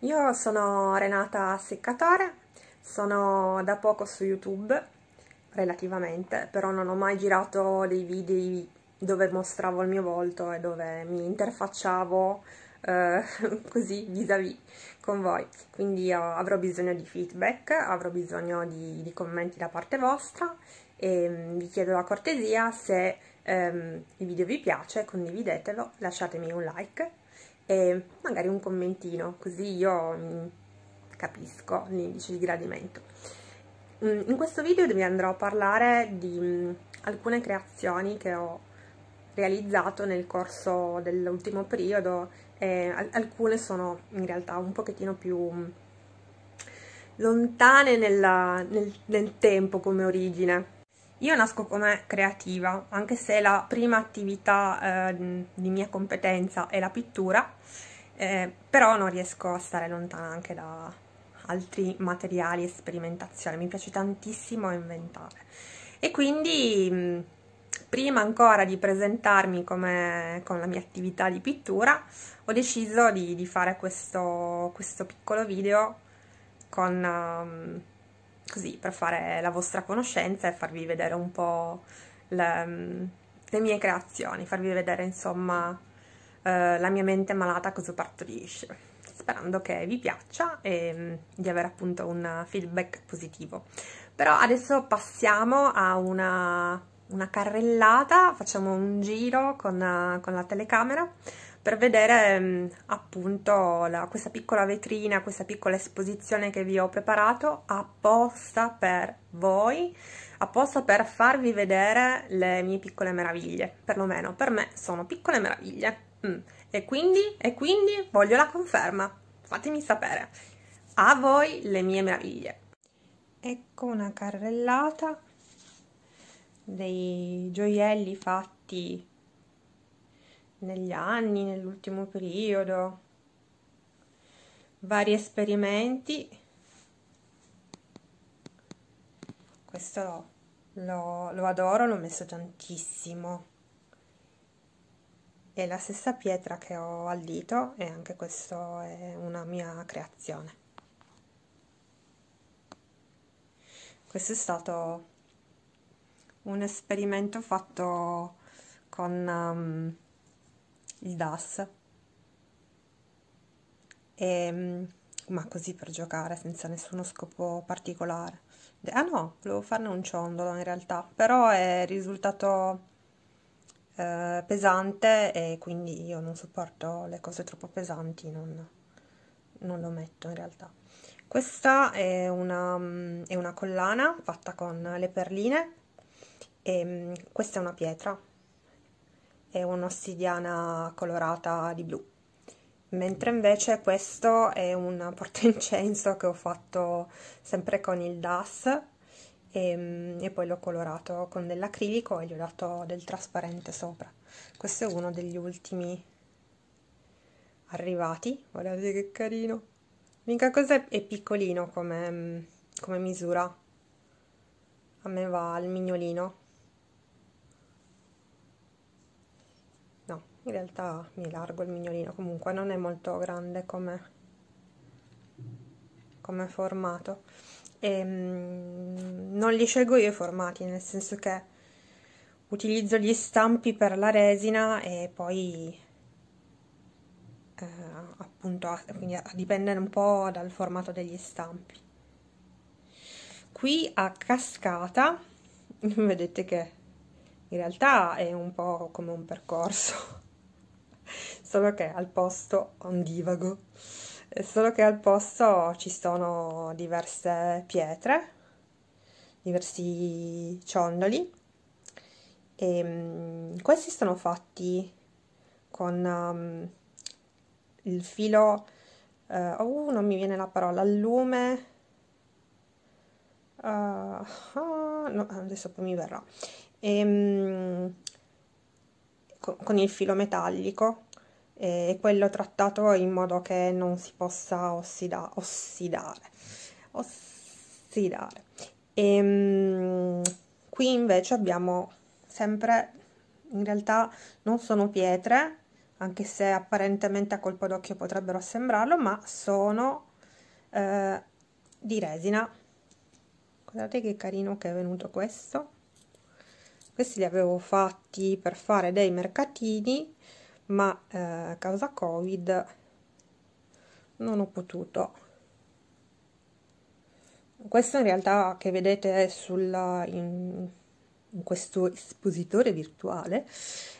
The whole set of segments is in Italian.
Io sono Renata Seccatore, sono da poco su YouTube, relativamente, però non ho mai girato dei video dove mostravo il mio volto e dove mi interfacciavo eh, così vis-à-vis con voi. Quindi avrò bisogno di feedback, avrò bisogno di, di, commenti da parte vostra e mm, vi chiedo la cortesia se ehm, il video vi piace, condividetelo, lasciatemi un like e magari un commentino, così io mm, capisco l'indice di gradimento. Mm, in questo video vi andrò a parlare di mm, alcune creazioni che ho realizzato nel corso dell'ultimo periodo e alcune sono in realtà un pochettino più lontane nella, nel, nel tempo come origine io nasco come creativa, anche se la prima attività eh, di mia competenza è la pittura, eh, però non riesco a stare lontana anche da altri materiali e sperimentazione, mi piace tantissimo inventare. E quindi mm, prima ancora di presentarmi come, con la mia attività di pittura, ho deciso di, di fare questo, questo, piccolo video con... Um, così per fare la vostra conoscenza e farvi vedere un po' le, mm, le mie creazioni, farvi vedere insomma eh, la mia mente malata cosa partorisce sperando che vi piaccia e mm, di avere appunto un feedback positivo. Però adesso passiamo a una, una carrellata, facciamo un giro con, eh, con la telecamera per vedere mm, appunto la, questa piccola vetrina, questa piccola esposizione che vi ho preparato apposta per voi, apposta per farvi vedere le mie piccole meraviglie, perlomeno per me sono piccole meraviglie. Mm. E quindi, e quindi voglio la conferma, fatemi sapere. A voi le mie meraviglie. Ecco una carrellata dei gioielli fatti negli anni, nell'ultimo periodo, vari esperimenti. Questo lo, lo adoro, l'ho messo tantissimo. È la stessa pietra che ho al dito e anche questo è una mia creazione. Questo è stato un esperimento fatto con... Um, il DAS, e, ehm, ma così per giocare senza nessuno scopo particolare. Ah no, volevo farne un ciondolo in realtà, però è risultato eh, pesante e quindi io non sopporto le cose troppo pesanti, non, non lo metto in realtà. Questa è una, è una collana fatta con le perline e ehm, questa è una pietra è un'ossidiana colorata di blu mentre invece questo è un portaincenso che ho fatto sempre con il DAS e, ehm, e poi l'ho colorato con dell'acrilico e gli ho dato del trasparente sopra questo è uno degli ultimi arrivati guardate che carino l'unica cosa è piccolino come, come misura a me va al mignolino in realtà mi largo il mignolino comunque non è molto grande come, come formato e, ehm, non li scelgo io i formati nel senso che utilizzo gli stampi per la resina e poi eh, appunto quindi dipende un po' dal formato degli stampi qui a cascata vedete che in realtà è un po' come un percorso solo che al posto ho un divago, eh, solo che al posto ci sono diverse pietre, diversi ciondoli e um, questi sono fatti con um, il filo, uh, oh, non mi viene la parola, al lume. Uh, uh, no, adesso poi mi verrà. E, um, con il filo metallico e quello trattato in modo che non si possa ossida ossidare ossidare e, ehm, qui invece abbiamo sempre in realtà non sono pietre anche se apparentemente a colpo d'occhio potrebbero sembrarlo ma sono eh, di resina guardate che carino che è venuto questo questi li avevo fatti per fare dei mercatini ma eh, a causa covid non ho potuto questo in realtà che vedete sulla, in, in, questo espositore virtuale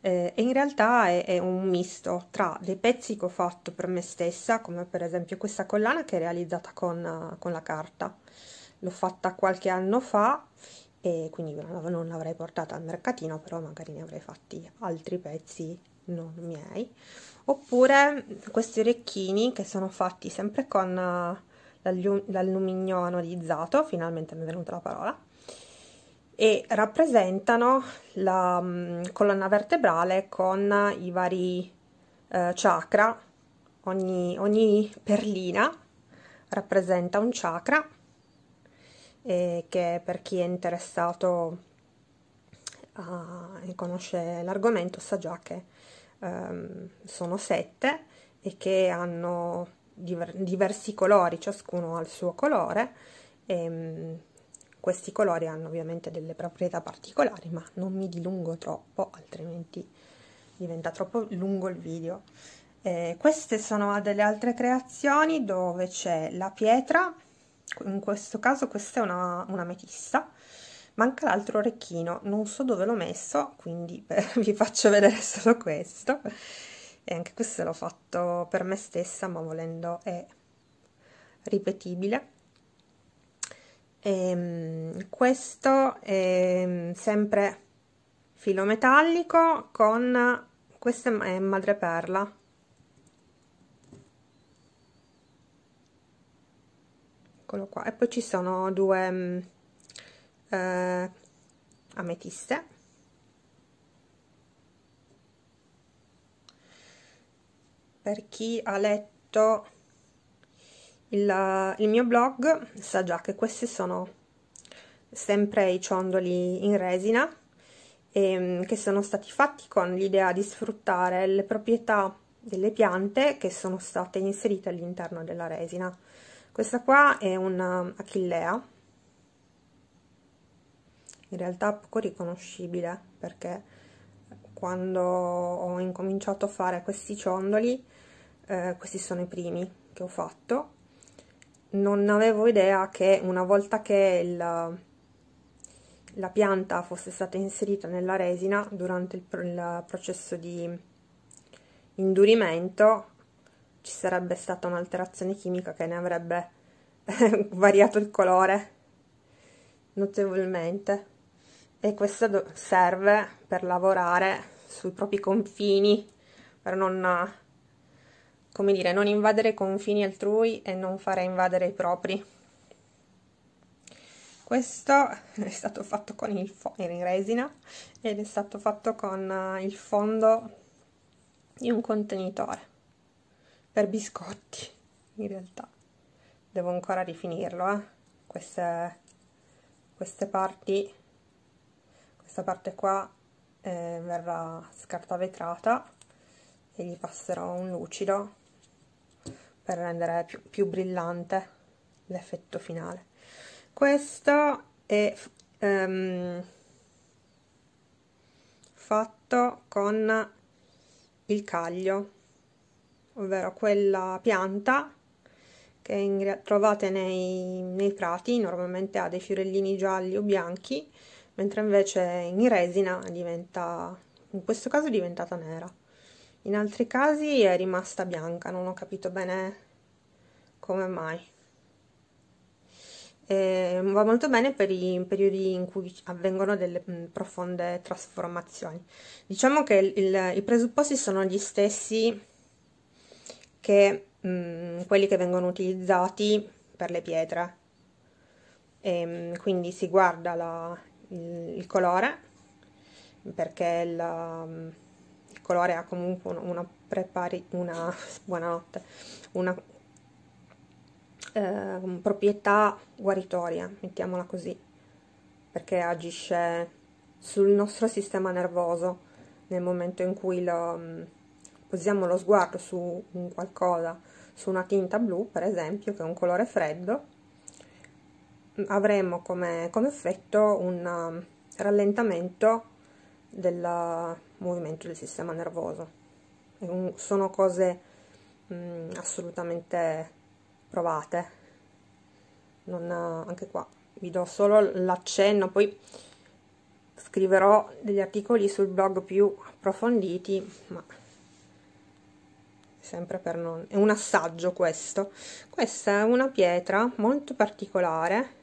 eh, in realtà è, è, un misto tra dei pezzi che ho fatto per me stessa come per esempio questa collana che è realizzata con, con la carta l'ho fatta qualche anno fa e quindi non l'avrei portata al mercatino però magari ne avrei fatti altri pezzi non miei oppure questi orecchini che sono fatti sempre con eh, l'alluminio anodizzato finalmente mi è venuta la parola e rappresentano la colonna vertebrale con i vari eh, chakra ogni, ogni perlina rappresenta un chakra e che per chi è interessato a, e conosce l'argomento sa già che ehm, sono sette e che hanno diver diversi colori, ciascuno ha il suo colore. E, ehm, questi colori hanno ovviamente delle proprietà particolari, ma non mi dilungo troppo, altrimenti diventa troppo lungo il video. Eh, queste sono delle altre creazioni dove c'è la pietra in questo caso questa è una, una metissa manca l'altro orecchino non so dove l'ho messo quindi beh, vi faccio vedere solo questo e anche questo l'ho fatto per me stessa ma volendo è ripetibile e, ehm, questo è mm, sempre filo metallico con questa è madreperla eccolo qua e poi ci sono due mm, eh, ametiste per chi ha letto il, il mio blog sa già che questi sono sempre i ciondoli in resina e, mm, che sono stati fatti con l'idea di sfruttare le proprietà delle piante che sono state inserite all'interno della resina questa qua è una achillea in realtà poco riconoscibile perché quando ho incominciato a fare questi ciondoli eh, questi sono i primi che ho fatto non avevo idea che una volta che il, la pianta fosse stata inserita nella resina durante il, il processo di indurimento ci sarebbe stata un'alterazione chimica che ne avrebbe eh, variato il colore notevolmente e questo serve per lavorare sui propri confini per non come dire non invadere i confini altrui e non fare invadere i propri questo è stato fatto con il fondo in resina ed è stato fatto con eh, il fondo di un contenitore per biscotti in realtà devo ancora rifinirlo eh? queste, queste parti questa parte qua eh, verrà scartavetrata e gli passerò un lucido per rendere più, più brillante l'effetto finale questo è ehm, fatto con il caglio ovvero quella pianta che in, trovate nei, nei prati, normalmente ha dei fiorellini gialli o bianchi, mentre invece in resina diventa, in questo caso è diventata nera. In altri casi è rimasta bianca, non ho capito bene come mai. E va molto bene per i periodi in cui avvengono delle profonde trasformazioni. Diciamo che il, il, i presupposti sono gli stessi che mh, mm, quelli che vengono utilizzati per le pietre. E, ehm, quindi si guarda la, il, il, colore perché la, mm, il colore ha comunque una, una, prepari, una, una eh, proprietà guaritoria, mettiamola così, perché agisce sul nostro sistema nervoso nel momento in cui lo mm, posiamo lo sguardo su un qualcosa, su una tinta blu per esempio, che è un colore freddo, avremo come, come effetto un um, rallentamento del movimento del sistema nervoso. sono cose mh, mm, assolutamente provate, non, anche qua vi do solo l'accenno, poi scriverò degli articoli sul blog più approfonditi, ma sempre per non... è un assaggio questo. Questa è una pietra molto particolare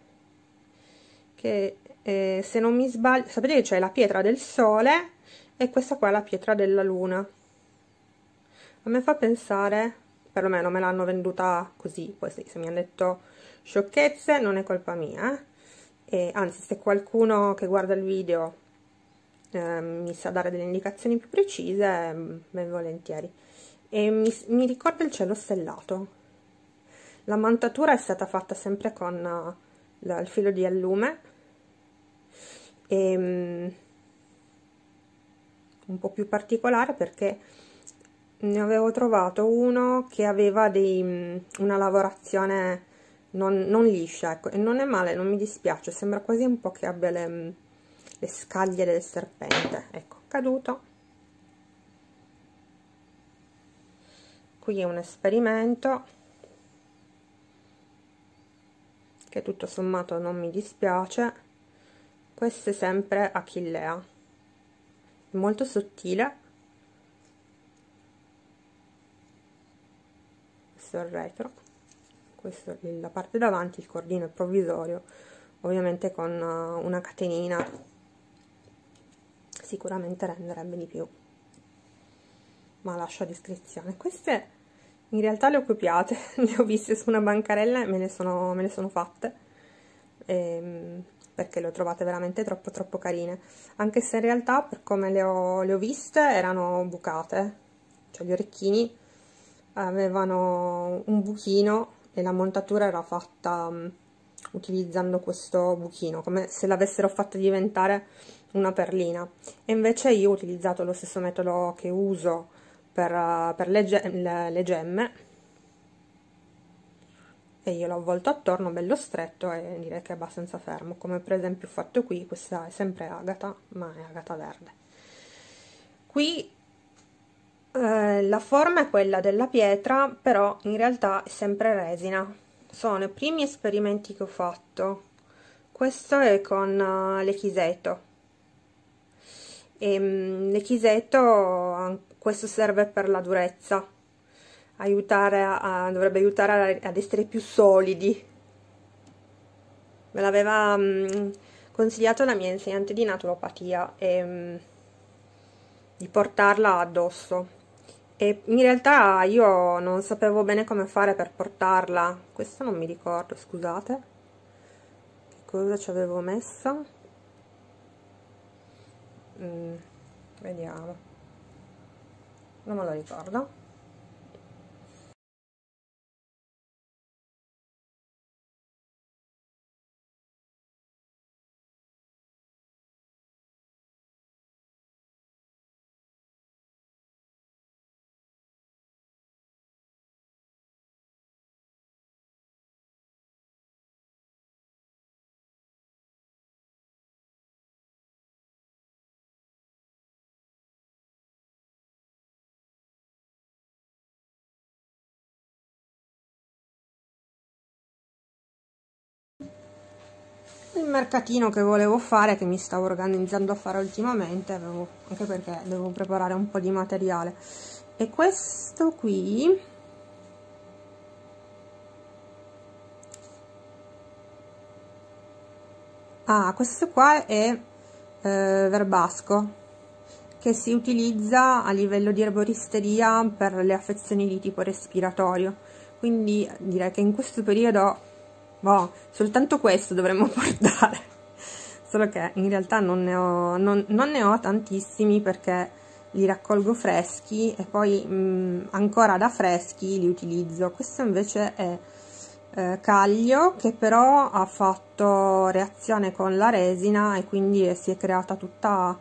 che eh, se non mi sbaglio, sapete che c'è la pietra del sole e questa qua è la pietra della luna. A me fa pensare, perlomeno me l'hanno venduta così, poi se mi hanno detto sciocchezze non è colpa mia. Eh. E, anzi, se qualcuno che guarda il video eh, mi sa dare delle indicazioni più precise, mm, ben volentieri e mi, mi ricorda il cielo stellato la mantatura è stata fatta sempre con eh, la, il filo di allume e, um, un po' più particolare perché ne avevo trovato uno che aveva dei, mm, una lavorazione non, non, liscia ecco, e non è male, non mi dispiace sembra quasi un po' che abbia le, mm, le scaglie del serpente ecco, caduto qui è un esperimento che tutto sommato non mi dispiace questo è sempre achillea molto sottile questo è il retro questa è la parte davanti il cordino è provvisorio ovviamente con eh, una catenina sicuramente renderebbe di più ma lascio a discrezione queste in realtà le ho copiate, le ho viste su una bancarella e me le sono, me le sono fatte ehm, perché le ho trovate veramente troppo troppo carine anche se in realtà per come le ho, le ho viste erano bucate cioè gli orecchini avevano un buchino e la montatura era fatta um, utilizzando questo buchino come se l'avessero fatta diventare una perlina e invece io ho utilizzato lo stesso metodo che uso per, eh, per le, gemme, le gemme e io l'ho avvolto attorno bello stretto e direi che è abbastanza fermo come per esempio ho fatto qui questa è sempre agata ma è agata verde qui eh, la forma è quella della pietra però in realtà è sempre resina sono i primi esperimenti che ho fatto questo è con uh, l'echiseto e ehm, l'echiseto questo serve per la durezza aiutare a, dovrebbe aiutare ad essere più solidi me l'aveva mm, consigliato la mia insegnante di naturopatia e, ehm, di portarla addosso e in realtà io non sapevo bene come fare per portarla questo non mi ricordo scusate che cosa ci avevo messo mm, vediamo non me lo ricordo il mercatino che volevo fare che mi stavo organizzando a fare ultimamente avevo, anche perché devo preparare un po' di materiale e questo qui ah questo qua è eh, verbasco che si utilizza a livello di erboristeria per le affezioni di tipo respiratorio quindi direi che in questo periodo Boh, soltanto questo dovremmo portare. Solo che in realtà non ne ho, non, non ne ho tantissimi perché li raccolgo freschi e poi mh, mm, ancora da freschi li utilizzo. Questo invece è eh, caglio che però ha fatto reazione con la resina e quindi si è creata tutta,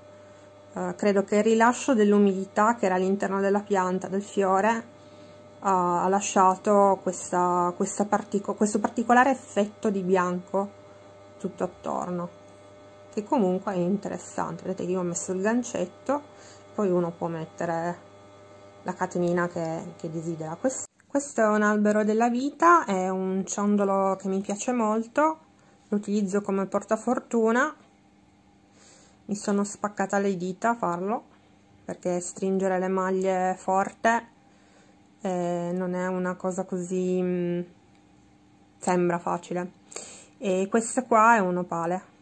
eh, credo che il rilascio dell'umidità che era all'interno della pianta, del fiore, ha lasciato questa, questa partico questo particolare effetto di bianco tutto attorno che comunque è interessante vedete che io ho messo il gancetto poi uno può mettere la catenina che, che desidera questo, questo è un albero della vita è un ciondolo che mi piace molto lo utilizzo come portafortuna mi sono spaccata le dita a farlo perché stringere le maglie forte eh, non è una cosa così... Mh, mm, sembra facile. E questa qua è un opale.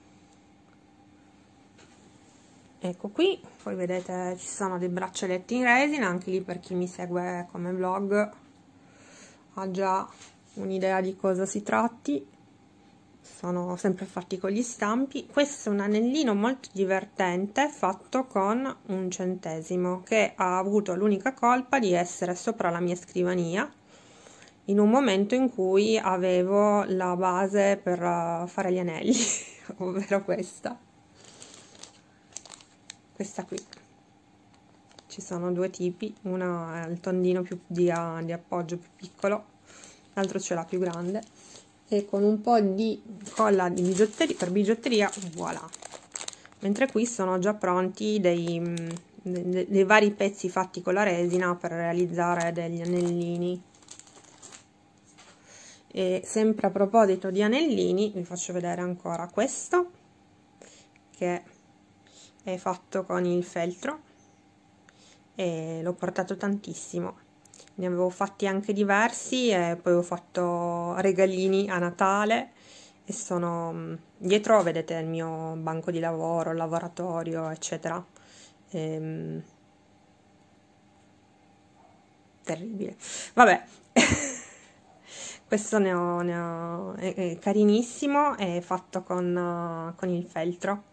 Ecco qui, poi vedete ci sono dei braccialetti in resina, anche lì per chi mi segue come vlog ha già un'idea di cosa si tratti sono sempre fatti con gli stampi questo è un anellino molto divertente fatto con un centesimo che ha avuto l'unica colpa di essere sopra la mia scrivania in un momento in cui avevo la base per eh, fare gli anelli ovvero questa questa qui ci sono due tipi una è il tondino più di, di appoggio più piccolo l'altro c'è la più grande e con un po' di colla di bigiotteria, per bigiotteria, voilà. Mentre qui sono già pronti dei, dei, dei vari pezzi fatti con la resina per realizzare degli anellini. E sempre a proposito di anellini, vi faccio vedere ancora questo, che è fatto con il feltro e l'ho portato tantissimo ne avevo fatti anche diversi e poi ho fatto regalini a Natale e sono mm, dietro vedete il mio banco di lavoro, il laboratorio eccetera ehm... terribile vabbè questo ne ho, ne ho... È, è, carinissimo è fatto con, con il feltro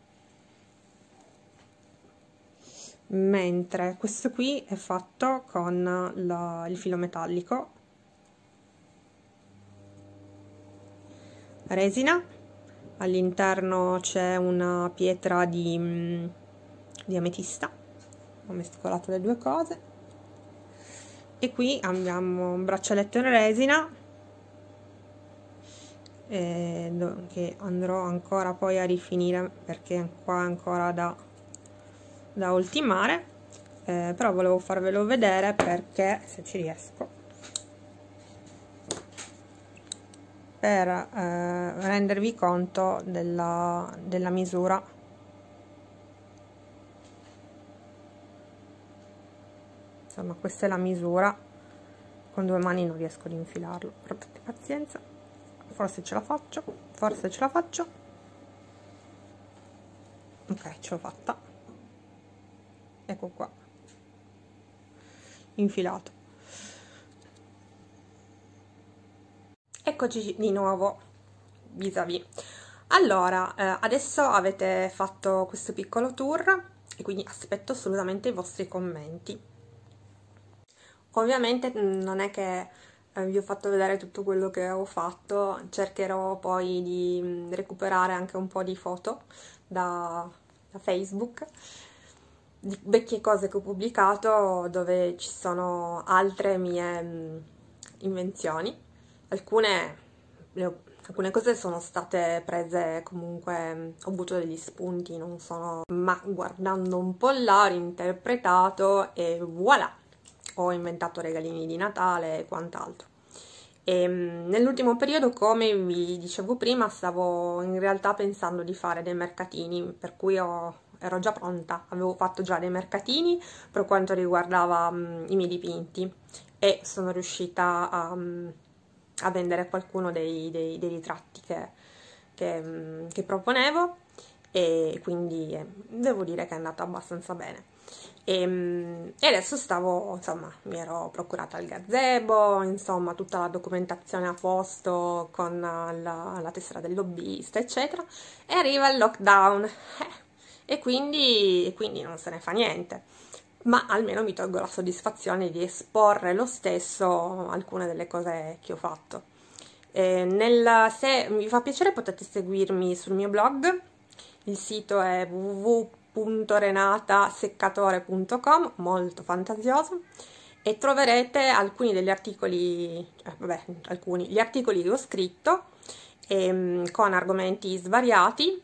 mentre questo qui è fatto con la, il filo metallico resina all'interno c'è una pietra di, mm, di ametista ho mescolato le due cose e qui abbiamo un braccialetto in resina eh, che andrò ancora poi a rifinire perché qua è ancora da da ultimare eh, però volevo farvelo vedere perché se ci riesco per eh, rendervi conto della, della misura insomma questa è la misura con due mani non riesco ad infilarlo però pazienza forse ce la faccio forse ce la faccio ok ce l'ho fatta ecco qua infilato eccoci di nuovo vis-à-vis -vis. allora eh, adesso avete fatto questo piccolo tour e quindi aspetto assolutamente i vostri commenti ovviamente mm, non è che eh, vi ho fatto vedere tutto quello che ho fatto, cercherò poi di mm, recuperare anche un po' di foto da, da Facebook di vecchie cose che ho pubblicato dove ci sono altre mie mm, invenzioni. Alcune, ho, alcune, cose sono state prese comunque, mm, ho avuto degli spunti, non sono... ma guardando un po' là, reinterpretato e voilà! Ho inventato regalini di Natale e quant'altro. Mm, nell'ultimo periodo, come vi dicevo prima, stavo in realtà pensando di fare dei mercatini, per cui ho ero già pronta, avevo fatto già dei mercatini per quanto riguardava um, i miei dipinti e sono riuscita a, mm, a vendere qualcuno dei, dei, dei ritratti che, che, um, che, proponevo e quindi eh, devo dire che è andata abbastanza bene. E, e, adesso stavo, insomma, mi ero procurata il gazebo, insomma, tutta la documentazione a posto con la, la tessera del lobbista, eccetera, e arriva il lockdown. Eh e quindi, quindi non se ne fa niente ma almeno mi tolgo la soddisfazione di esporre lo stesso alcune delle cose che ho fatto. Eh, nel, se vi fa piacere potete seguirmi sul mio blog, il sito è www.renataseccatore.com, molto fantasioso, e troverete alcuni degli articoli, eh, vabbè, alcuni, gli articoli che ho scritto ehm, con argomenti svariati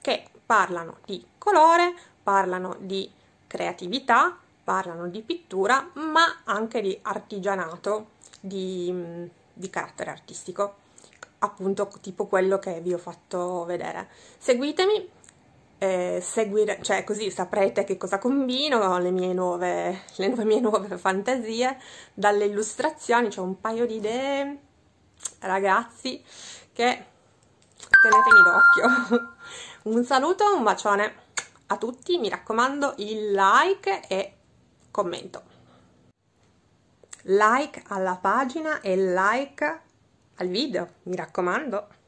che parlano di colore, parlano di creatività, parlano di pittura, ma anche di artigianato, di, mm, di carattere artistico, appunto tipo quello che vi ho fatto vedere. Seguitemi, eh, seguire, cioè così saprete che cosa combino, le mie nuove, le nuove, mie nuove fantasie, dalle illustrazioni, c'è cioè un paio di idee, ragazzi, che tenetemi d'occhio. Un saluto, un bacione a tutti, mi raccomando il like e commento. Like alla pagina e like al video, mi raccomando.